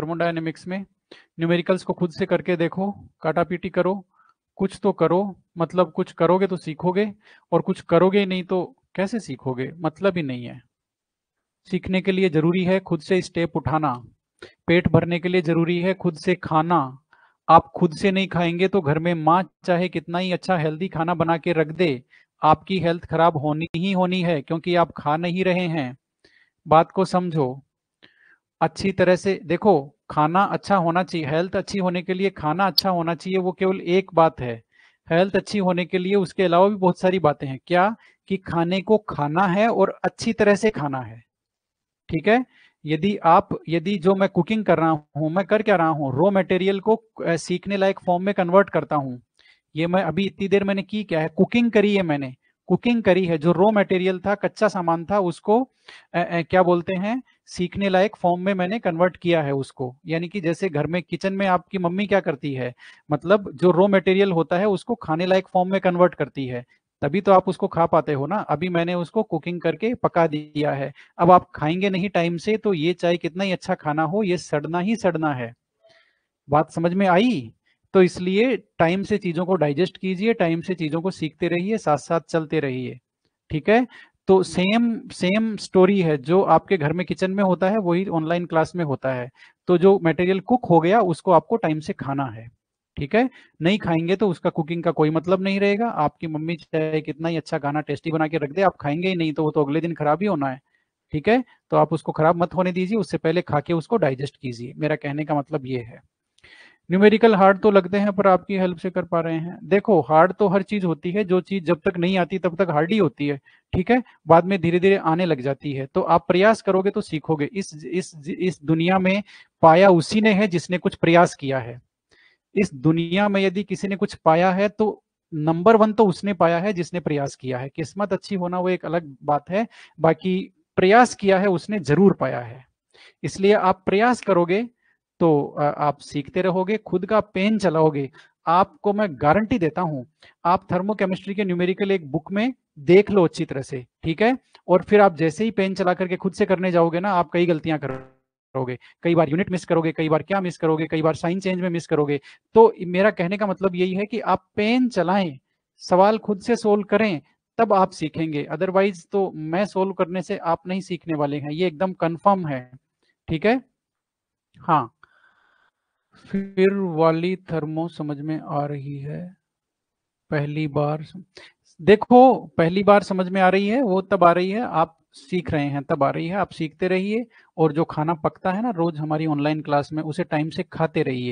thermodynamics में numericals को खुद से करके देखो काटा पीटी करो कुछ तो करो मतलब कुछ करोगे तो सीखोगे और कुछ करोगे नहीं तो कैसे सीखोगे मतलब ही नहीं है सीखने के लिए जरूरी है खुद से स्टेप उठाना पेट भरने के लिए जरूरी है खुद से खाना आप खुद से नहीं खाएंगे तो घर में माँ चाहे कितना ही अच्छा हेल्दी खाना बना के रख दे आपकी हेल्थ खराब होनी ही होनी है क्योंकि आप खा नहीं रहे हैं बात को समझो अच्छी तरह से देखो खाना अच्छा होना चाहिए हेल्थ अच्छी होने के लिए खाना अच्छा होना चाहिए वो केवल एक बात है हेल्थ अच्छी होने के लिए उसके अलावा भी बहुत सारी बातें हैं क्या कि खाने को खाना है और अच्छी तरह से खाना है ठीक है यदि आप यदि जो मैं कुकिंग कर रहा हूँ मैं कर क्या रहा हूँ रॉ मटेरियल को सीखने लायक फॉर्म में कन्वर्ट करता हूँ ये मैं अभी इतनी देर मैंने की क्या है कुकिंग करी है मैंने कुकिंग करी है जो रॉ मटेरियल था कच्चा सामान था उसको ए, ए, क्या बोलते हैं सीखने लायक फॉर्म में मैंने कन्वर्ट किया है उसको यानी कि जैसे घर में किचन में आपकी मम्मी क्या करती है मतलब जो रॉ मटेरियल होता है उसको खाने लायक फॉर्म में कन्वर्ट करती है तभी तो आप उसको खा पाते हो ना अभी मैंने उसको कुकिंग करके पका दिया है अब आप खाएंगे नहीं टाइम से तो ये चाय कितना ही अच्छा खाना हो ये सड़ना ही सड़ना है बात समझ में आई तो इसलिए टाइम से चीज़ों को डाइजेस्ट कीजिए टाइम से चीज़ों को सीखते रहिए साथ साथ चलते रहिए ठीक है तो सेम सेम स्टोरी है जो आपके घर में किचन में होता है वही ऑनलाइन क्लास में होता है तो जो मटेरियल कुक हो गया उसको आपको टाइम से खाना है ठीक है नहीं खाएंगे तो उसका कुकिंग का कोई मतलब नहीं रहेगा आपकी मम्मी चाहे कितना ही अच्छा खाना टेस्टी बना के रख दे आप खाएंगे ही नहीं तो वो तो अगले दिन खराब ही होना है ठीक है तो आप उसको खराब मत होने दीजिए उससे पहले खा के उसको डाइजेस्ट कीजिए मेरा कहने का मतलब ये है न्यूमेरिकल हार्ड तो लगते हैं पर आपकी हेल्प से कर पा रहे हैं देखो हार्ड तो हर चीज होती है जो चीज जब तक नहीं आती तब तक हार्ड ही होती है ठीक है बाद में धीरे धीरे आने लग जाती है तो आप प्रयास करोगे तो सीखोगे इस इस इस दुनिया में पाया उसी ने है जिसने कुछ प्रयास किया है इस दुनिया में यदि किसी ने कुछ पाया है तो नंबर वन तो उसने पाया है जिसने प्रयास किया है किस्मत अच्छी होना वो एक अलग बात है बाकी प्रयास किया है उसने जरूर पाया है इसलिए आप प्रयास करोगे तो आप सीखते रहोगे खुद का पेन चलाओगे आपको मैं गारंटी देता हूं आप थर्मोकेमिस्ट्री के न्यूमेरिकल एक बुक में देख लो अच्छी तरह से ठीक है और फिर आप जैसे ही पेन चला करके खुद से करने जाओगे ना आप कई गलतियां करोगे कई बार यूनिट मिस करोगे कई बार क्या मिस करोगे कई बार साइन चेंज में मिस करोगे तो मेरा कहने का मतलब यही है कि आप पेन चलाएं सवाल खुद से सोल्व करें तब आप सीखेंगे अदरवाइज तो मैं सोल्व करने से आप नहीं सीखने वाले हैं ये एकदम कन्फर्म है ठीक है हाँ फिर वाली थर्मो समझ में आ रही है पहली बार देखो पहली बार समझ में आ रही है वो तब आ रही है आप सीख रहे हैं तब आ रही है आप सीखते रहिए और जो खाना पकता है ना रोज हमारी ऑनलाइन क्लास में उसे टाइम से खाते रहिए